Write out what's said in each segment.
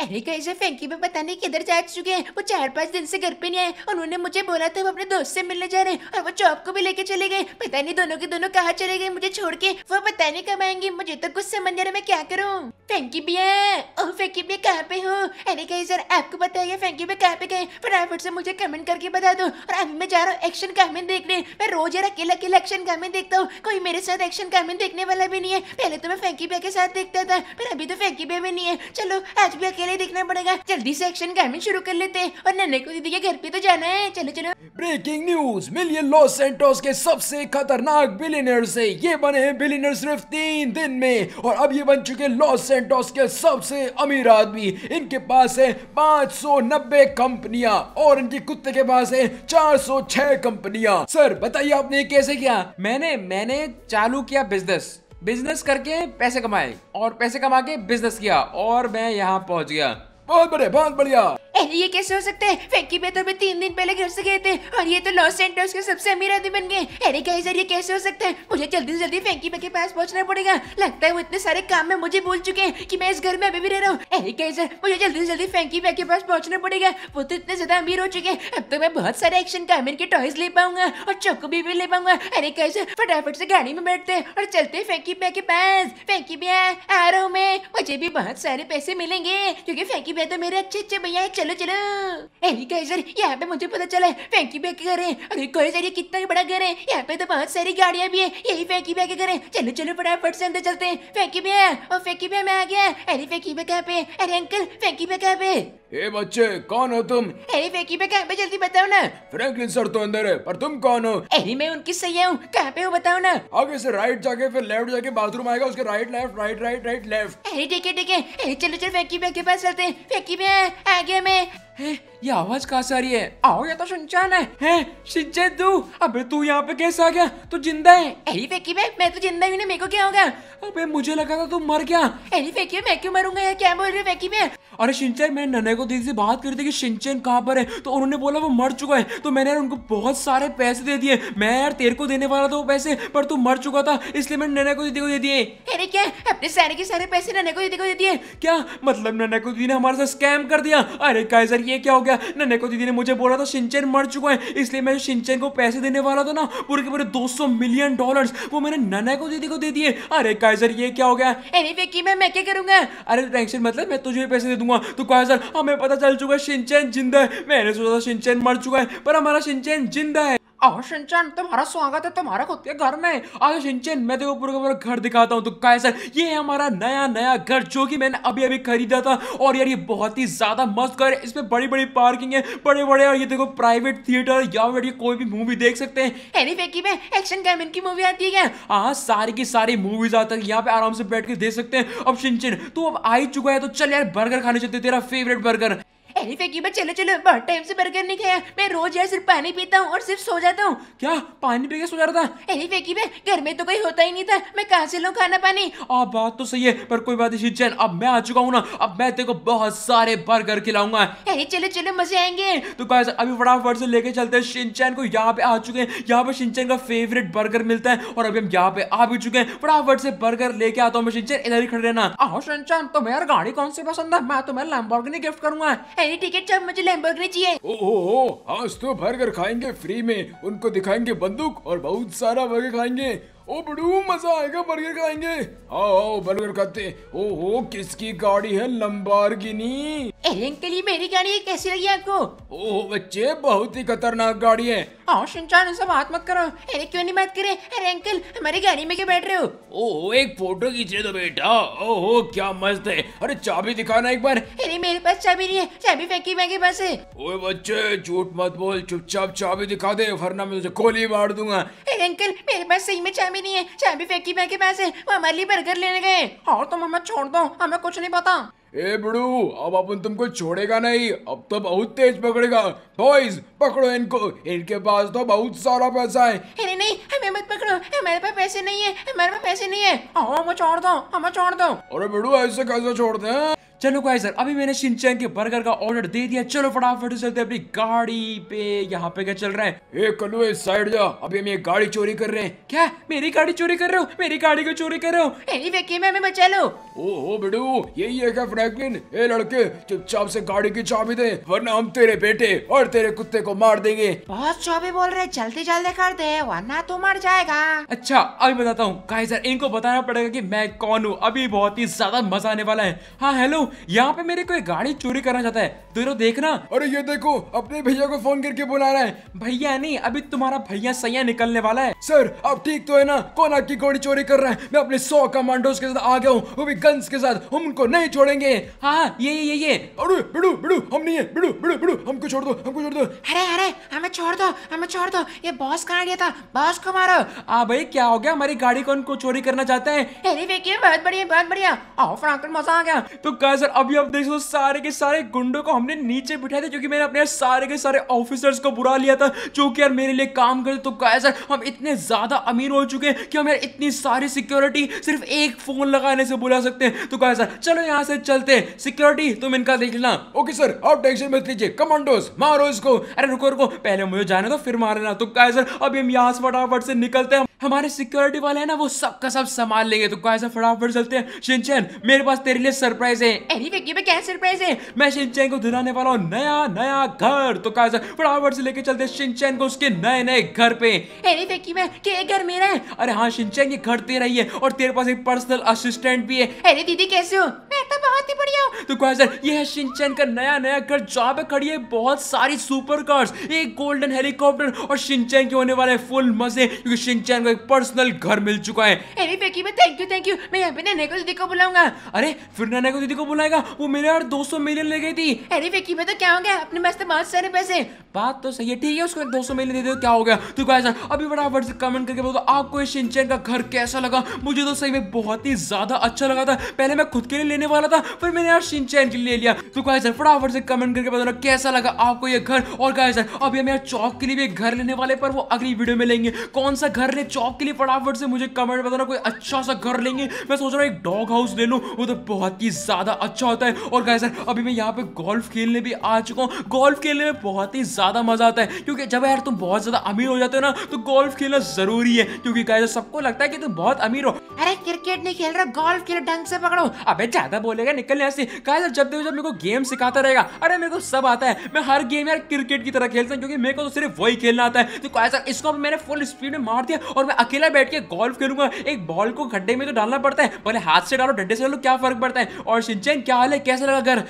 अरे कैसे फैंकी में पता नहीं किधर जा चुके हैं वो चार पांच दिन से घर पे नहीं आए उन्होंने मुझे बोला था वो अपने दोस्त से मिलने जा रहे हैं और वो चौप को भी लेके चले गए पता नहीं दोनों के दोनों कहाँ चले गए मुझे छोड़ के वो पता नहीं कब आएंगे मुझे तो कुछ समझ नहीं रहा मैं क्या करूँ फैंकी भैया और फैंकी भैया कहाँ पे हो अरे कहीं सर आपको बताइए फैंकी भैया कहाँ पे गए फटाफट से मुझे कमेंट करके बता दो और अभी मैं जा रहा हूँ एक्शन कामें देखने मैं रोज यार अकेला अकेला एक्शन कामें देखता हूँ कोई मेरे साथ एक्शन कामें देखने वाला भी नहीं है पहले तो मैं फैंकी भैया के साथ देखता था पर अभी तो फैंकी भैया भी नहीं है चलो आज भी अकेले लिए देखना पड़ेगा जल्दी से एक्शन का हमें शुरू कर लेते हैं और नन्हे को दीदी के घर पे तो जाना है चलो चलो breaking news million Los Santos के सबसे खतरनाक बिलीनर से ये बने हैं बिलीनर सिर्फ तीन दिन में और अब ये बन चुके लॉस सेंटोस के सबसे अमीर आदमी इनके पास है 590 कंपनियां और इनके कुत्ते के पास है 406 कंपनियां सर बताइए आपने कैसे किया मैंने मैंने चालू किया बिजनेस बिजनेस करके पैसे कमाए और पैसे कमा के बिजनेस किया और मैं यहाँ पहुंच गया बहुत बढ़िया बहुत बढ़िया ये कैसे हो सकता है फैक्की बेहतर में तीन दिन पहले घर से गए थे और ये तो लॉस सेंटर्स के सबसे अमीर आदमी बन गए अरे गाइस ये कैसे हो सकता है मुझे जल्दी से जल्दी फैंकी पे के पास पहुंचना पड़ेगा लगता है वो इतने सारे काम में मुझे बोल चुके हैं कि मैं इस घर में अभी भी रह रहा हूँ अरे गाइस मुझे जल्दी से जल्दी फैंकी पे के पास पहुंचना पड़ेगा वो तो इतने ज्यादा अमीर हो चुके हैं अब तो मैं बहुत सारे एक्शन कामिर के टॉयज ले पाऊंगा और चौक भी, ले पाऊंगा अरे गाइस फटाफट से गाड़ी में बैठते हैं और चलते फैंकी पे के पास फैंकी भैया आ रहा हूँ मैं मुझे भी बहुत सारे पैसे मिलेंगे क्योंकि फैंकी भैया तो मेरे अच्छे अच्छे भैया चल चलो चलो अरे गाइस सर यहाँ पे मुझे पता चला है फैंकी बैग घर है अरे गाइस सर ये कितना बड़ा घर है यहाँ पे तो बहुत सारी गाड़ियाँ भी है यही फैंकी बैग घर है चलो चलो फटाफट से अंदर चलते हैं फैंकी बे और फैंकी बे में आ गया अरे फैंकी बे कहाँ पे अरे अंकल फैंकी बे कहाँ पे ए बच्चे कौन हो तुम अरे फैंकी बैग कहाँ पे जल्दी बताओ ना फ्रैंकलिन सर तो अंदर है पर तुम कौन हो अरे मैं उनकी सही हूँ कहाँ पे हो बताओ ना आगे से राइट जाके फिर लेफ्ट जाके बाथरूम आएगा उसके right left right right right left अरे ठीक है ठीक है चलो चलो फैंकी बैग के पास चलते हैं फैंकी बे आ गया मैं है ये आवाज कहा से आ रही है आओ ये तो सुनचान है हैं तू अबे तू यहाँ पे कैसे आ गया तू जिंदा है एरी फेंकी बे मैं तो जिंदा ही नहीं मेरे को क्या हो गया अबे मुझे लगा था तू मर गया एरी फेंकी मैं क्यों मरूंगा यार क्या बोल रही है फेंकी में अरे शिंचन मैंने नने को दीदी से बात करी थी कि शिंचन कहाँ पर है तो उन्होंने बोला वो मर चुका है तो मैंने यार उनको बहुत सारे पैसे दे दिए मैं यार तेरे को देने वाला था वो पैसे पर तू मर चुका था इसलिए मैंने नन्हे को दीदी को दे दिए अरे क्या अपने सारे के सारे पैसे नन्हे को दीदी को दे दिए क्या मतलब नन्हे को दीदी ने हमारे साथ स्कैम कर दिया अरे कायसर ये क्या हो गया नने को दीदी ने मुझे बोला था शिंचन मर चुका है इसलिए मैं शिंचन को पैसे देने वाला था ना पूरे के पूरे दो मिलियन डॉलर वो मैंने नन्हे को दीदी को दे दिए अरे कायसर ये क्या हो गया मैं क्या करूंगा अरे टेंशन मतलब मैं तुझे पैसे दे दूंगा दूंगा तो कहा सर हमें हाँ, पता चल चुका है सिंचैन जिंदा है मैंने सोचा था सिंचैन मर चुका है पर हमारा सिंचैन जिंदा है और सिंचन तुम्हारा स्वागत है तुम्हारा खुद के घर में आज सिंचन मैं देखो पूरा पूरा घर दिखाता हूँ तो गाय सर ये है हमारा नया नया घर जो कि मैंने अभी अभी खरीदा था और यार ये बहुत ही ज़्यादा मस्त घर है इसमें बड़ी बड़ी पार्किंग है बड़े बड़े और ये देखो प्राइवेट थिएटर या फिर कोई भी मूवी देख सकते हैं में एक्शन कैमन की मूवी आती है हाँ सारी की सारी मूवीज आती है यहाँ पे आराम से बैठ के देख सकते हैं अब सिंचन तू अब आ ही चुका है तो चल यार बर्गर खाने चलते तेरा फेवरेट बर्गर अरे फेंकी भाई चले चलो बहुत टाइम से बर्गर नहीं खाया मैं रोज यार सिर्फ पानी पीता हूँ और सिर्फ सो जाता हूँ क्या पानी पी के सो जा रहा था अरे फेंकी भाई घर में तो कोई होता ही नहीं था मैं कहाँ से लूँ खाना पानी आ बात तो सही है पर कोई बात नहीं जैन अब मैं आ चुका हूँ ना अब मैं तेरे को बहुत सारे बर्गर खिलाऊंगा अरे चले चले मजे आएंगे तो कैसे अभी फटाफट से लेके चलते हैं शिनचैन को यहाँ पे आ चुके हैं यहाँ पे शिनचैन का फेवरेट बर्गर मिलता है और अभी हम यहाँ पे आ भी चुके हैं फटाफट से बर्गर लेके आता हूँ मैं शिनचैन इधर ही खड़े रहना आओ शिनचैन तुम्हें यार गाड़ी कौन सी पसंद है मैं तुम्हें लैम्बोर्गिनी गिफ्ट करूंगा पहली टिकट जब मुझे लैम्बोर्गिनी चाहिए ओ, ओ, ओ आज तो बर्गर खाएंगे फ्री में उनको दिखाएंगे बंदूक और बहुत सारा बर्गर खाएंगे ओ बड़ू मजा आएगा बर्गर खाएंगे आओ आओ बर्गर खाते ओ हो किसकी गाड़ी है लंबारगिनी के लिए मेरी गाड़ी है कैसी लगी आपको ओ बच्चे बहुत ही खतरनाक गाड़ी है आओ शिनचान सब हाथ मत करो अरे क्यों नहीं बात करे अरे अंकल हमारी गाड़ी में क्यों बैठ रहे हो ओ एक फोटो खींचने तो बेटा ओहो क्या मस्त है अरे चाबी दिखाना एक बार अरे मेरे पास चाबी नहीं है चाबी फेंकी मैं पास है ओए बच्चे झूठ मत बोल चुपचाप चाबी दिखा दे वरना मैं तुझे गोली मार दूंगा अरे अंकल मेरे पास सही में चाबी भी नहीं है भी फेंकी फेंकी पैसे वो हमारे लिए बर्गर लेने गए और तुम मम्मा छोड़ दो हमें कुछ नहीं पता ए बड़ू अब अपन तुमको छोड़ेगा नहीं अब तो बहुत तेज पकड़ेगा बॉयज पकड़ो इनको इनके पास तो बहुत सारा पैसा है नहीं नहीं हमें मत पकड़ो हमारे पास पैसे नहीं है हमारे पास पैसे नहीं है हमें छोड़ दो हमें छोड़ दो अरे बड़ू ऐसे कैसे छोड़ते हैं चलो गाइस सर अभी मैंने शिनचैन के बर्गर का ऑर्डर दे दिया चलो फटाफट से चलते अपनी गाड़ी पे यहाँ पे क्या चल रहा है ए कलू इस साइड जा अभी हम ये गाड़ी चोरी कर रहे हैं क्या मेरी गाड़ी चोरी कर रहे हो मेरी गाड़ी को चोरी कर रहे हो मेरी में हमें बचा लो ओ हो बेडू यही है क्या फ्रैंकलिन ए लड़के चुपचाप से गाड़ी की चाबी दे वरना हम तेरे बेटे और तेरे कुत्ते को मार देंगे बहुत चाबी बोल रहे जल्दी जल्दी कर दे वरना तू मर जाएगा अच्छा अभी बताता हूँ काइजर इनको बताना पड़ेगा की मैं कौन हूँ अभी बहुत ही ज्यादा मजा आने वाला है हाँ हेलो यहाँ पे मेरी कोई गाड़ी चोरी करना चाहता है तेरा तो देखना अरे ये देखो अपने भैया को फोन करके बुला रहा है भैया नहीं अभी तुम्हारा भैया सैया निकलने वाला है सर अब ठीक तो है ना कौन आपकी गाड़ी चोरी कर रहा है मैं अपने सौ कमांडोज के साथ आ गया हूँ वो भी गन्स के साथ हम उनको नहीं छोड़ेंगे ये हाँ ये ये ये अरे बिड़ू बिड़ू हम नहीं है बिड़ू बिड़ू बिड़ू हमको छोड़ दो हमको छोड़ दो अरे अरे हमें छोड़ दो हमें छोड़ दो ये बॉस कहाँ गया था बॉस को मारो आ भाई क्या हो गया हमारी गाड़ी को उनको चोरी करना चाहते हैं अरे देखिए बहुत बढ़िया बहुत बढ़िया आओ मजा आ गया तो क्या सर अभी आप देख सो सारे के सारे गुंडों को हमने नीचे बिठाए थे क्योंकि मैंने अपने सारे के सारे ऑफिसर्स को बुरा लिया था जो कि यार मेरे लिए काम करते तो क्या सर हम इतने ज्यादा अमीर हो चुके हैं कि हम यार इतनी सारी सिक्योरिटी सिर्फ एक फोन लगाने से बुला सकते हैं तो क्या सर चलो यहाँ से चल चलते हैं सिक्योरिटी तुम इनका देख लेना ओके सर आप टेंशन मत लीजिए कमांडोस मारो इसको अरे रुको रुको पहले मुझे जाने दो फिर मारना तो क्या सर अभी हम यहाँ से फटाफट से निकलते हैं हमारे सिक्योरिटी वाले हैं ना वो सब का सब संभाल लेंगे तो क्या सर फटाफट चलते हैं शिनचैन मेरे पास तेरे लिए सरप्राइज है अरे विक्की में क्या सरप्राइज है मैं शिनचैन को दिलाने वाला हूं नया नया घर तो क्या सर फटाफट से लेके चलते हैं शिनचैन को उसके नए नए घर पे अरे विक्की में क्या घर मेरा है अरे हां शिनचैन ये घर तेरा ही है और तेरे पास एक पर्सनल असिस्टेंट भी है अरे दीदी कैसे हो मैं तो बहुत बहुत ही बढ़िया तो सर ये है शिनचैन का नया नया घर जहाँ पे खड़ी है बहुत सारी सुपर कार्स एक गोल्डन हेलीकॉप्टर और शिनचैन के होने वाले फुल मजे क्योंकि शिनचैन को एक पर्सनल घर मिल चुका है अरे मैं थैंक यू थैंक यू मैं यहाँ पे नैने को दीदी को बुलाऊंगा अरे फिर नैने को दीदी को बुलाएगा वो मेरे यार 200 मिलियन ले गई थी अरे बेकी मैं तो क्या हो गया अपने पास तो बहुत सारे पैसे बात तो सही है ठीक है उसको दो सौ मिलियन दे दो क्या हो गया तो क्या सर अभी फटाफट से कमेंट करके बोलो आपको शिनचैन का घर कैसा लगा मुझे तो सही में बहुत ही ज्यादा अच्छा लगा था पहले मैं खुद के लिए लेने वाला था फिर मैंने यार शिनचैन के लिए लिया तो गाइस यार फटाफट से कमेंट करके बताना कैसा लगा आपको ये घर और गाइस यार अभी हम यार चौक के लिए भी घर लेने वाले पर वो अगली वीडियो में लेंगे कौन सा घर ले चौक के लिए फटाफट से मुझे कमेंट बताना कोई अच्छा सा घर लेंगे मैं सोच रहा हूँ एक डॉग हाउस ले लूँ वो तो बहुत ही ज्यादा अच्छा होता है और गाइस यार अभी मैं यहाँ पे गोल्फ खेलने भी आ चुका हूँ गोल्फ खेलने में बहुत ही ज्यादा मजा आता है क्योंकि जब यार तुम बहुत ज्यादा अमीर हो जाते हो ना तो गोल्फ खेलना जरूरी है क्योंकि गाइस सबको लगता है कि तुम बहुत अमीर हो अरे क्रिकेट नहीं खेल रहा गोल्फ खेल ढंग से पकड़ो अबे ज्यादा बोलेगा निकलने ऐसे कहा यार जब देखो जब मेरे को गेम सिखाता रहेगा अरे मेरे को सब आता है मैं हर गेम यार क्रिकेट की तरह खेलता हूँ क्योंकि मेरे को तो सिर्फ वही खेलना आता है तो कहा सर इसको मैंने फुल स्पीड में मार दिया और मैं अकेला बैठ के गोल्फ खेलूंगा एक बॉल को गड्ढे में तो डालना पड़ता है भले हाथ से डालो डड्डे से डालो क्या फर्क पड़ता है और सिंचन क्या हाल है कैसे लगा घर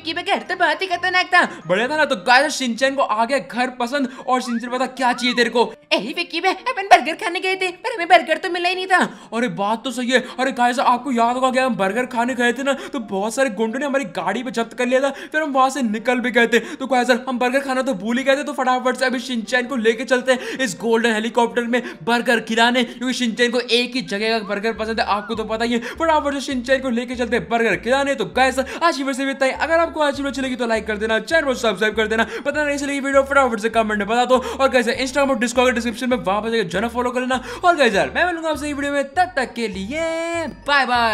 घर तो बहुत ही खतरनाक था बढ़िया था ना तो गाय सिंचन को आगे घर पसंद और सिंचन पता क्या चाहिए तेरे को अपन बर्गर खाने गए थे पर हमें बर्गर तो मिला ही नहीं था अरे बात तो सही है अरे गाय आपको याद होगा गया हम बर्गर खाने गए थे ना तो बहुत सारे गुंडों ने हमारी गाड़ी पे जब्त कर लिया था फिर हम वहां से निकल भी गए थे तो कहा सर हम बर्गर खाना तो भूल ही गए थे तो फटाफट से अभी शिनचैन को लेके चलते हैं इस गोल्डन हेलीकॉप्टर में बर्गर खिलाने क्योंकि शिनचैन को एक ही जगह का बर्गर पसंद है आपको तो पता ही है फटाफट से शिनचैन को लेके चलते हैं बर्गर खिलाने तो गए सर आज की वैसे भी इतना अगर आपको आज वीडियो चलेगी तो लाइक कर देना चैनल को सब्सक्राइब कर देना पता नहीं चलेगी वीडियो फटाफट से कमेंट में बता दो और कैसे इंस्टाग्राम और डिस्कॉर्ड डिस्क्रिप्शन में वहां पर जाकर फॉलो कर लेना और कैसे मैं मिलूंगा आपसे वीडियो में तब तक के लिए बाय बाय